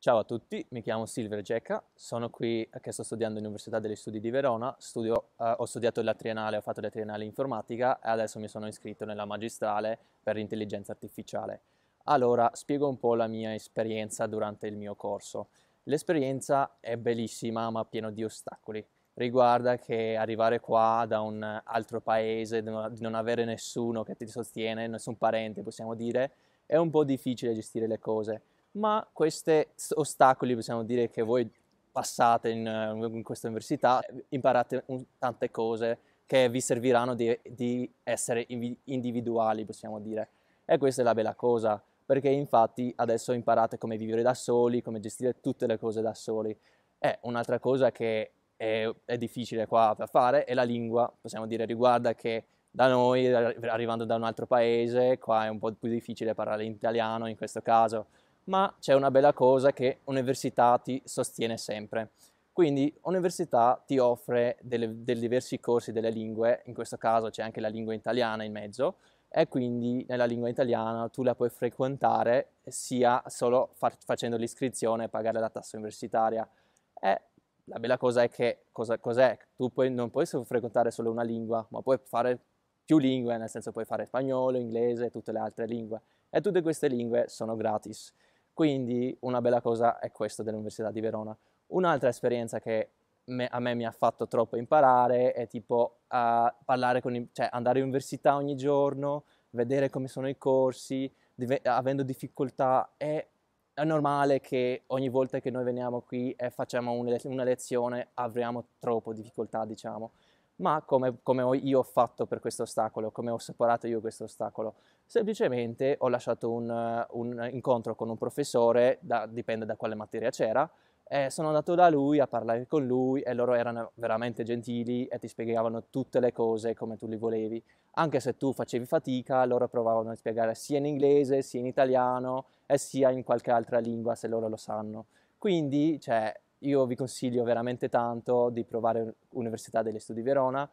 Ciao a tutti, mi chiamo Silver Geca, sono qui eh, che sto studiando all'Università degli Studi di Verona, Studio, eh, ho studiato la triennale, ho fatto la triennale informatica e adesso mi sono iscritto nella magistrale per l'intelligenza artificiale. Allora, spiego un po' la mia esperienza durante il mio corso. L'esperienza è bellissima ma piena di ostacoli. Riguarda che arrivare qua da un altro paese, di non avere nessuno che ti sostiene, nessun parente possiamo dire, è un po' difficile gestire le cose ma questi ostacoli possiamo dire che voi passate in, eh, in questa università, imparate un, tante cose che vi serviranno di, di essere individuali, possiamo dire. E questa è la bella cosa, perché infatti adesso imparate come vivere da soli, come gestire tutte le cose da soli. E un'altra cosa che è, è difficile qua da fare è la lingua, possiamo dire, riguarda che da noi, arrivando da un altro paese, qua è un po' più difficile parlare in italiano in questo caso, ma c'è una bella cosa che università ti sostiene sempre. Quindi università ti offre delle, dei diversi corsi delle lingue, in questo caso c'è anche la lingua italiana in mezzo, e quindi nella lingua italiana tu la puoi frequentare sia solo fa facendo l'iscrizione e pagare la tassa universitaria. E la bella cosa è che cos'è? tu puoi, non puoi frequentare solo una lingua, ma puoi fare più lingue, nel senso puoi fare spagnolo, inglese e tutte le altre lingue. E tutte queste lingue sono gratis. Quindi una bella cosa è questa dell'Università di Verona. Un'altra esperienza che me, a me mi ha fatto troppo imparare è tipo uh, parlare con i, cioè andare all'università ogni giorno, vedere come sono i corsi, dive, avendo difficoltà è, è, normale che ogni volta che noi veniamo qui e facciamo una, una lezione abbiamo troppo difficoltà, diciamo ma come, come, io ho fatto per questo ostacolo, come ho separato io questo ostacolo. Semplicemente ho lasciato un, un incontro con un professore, da, dipende da quale materia c'era, e sono andato da lui a parlare con lui e loro erano veramente gentili e ti spiegavano tutte le cose come tu li volevi. Anche se tu facevi fatica, loro provavano a spiegare sia in inglese, sia in italiano e sia in qualche altra lingua se loro lo sanno. Quindi, cioè, io vi consiglio veramente tanto di provare Università degli Studi Verona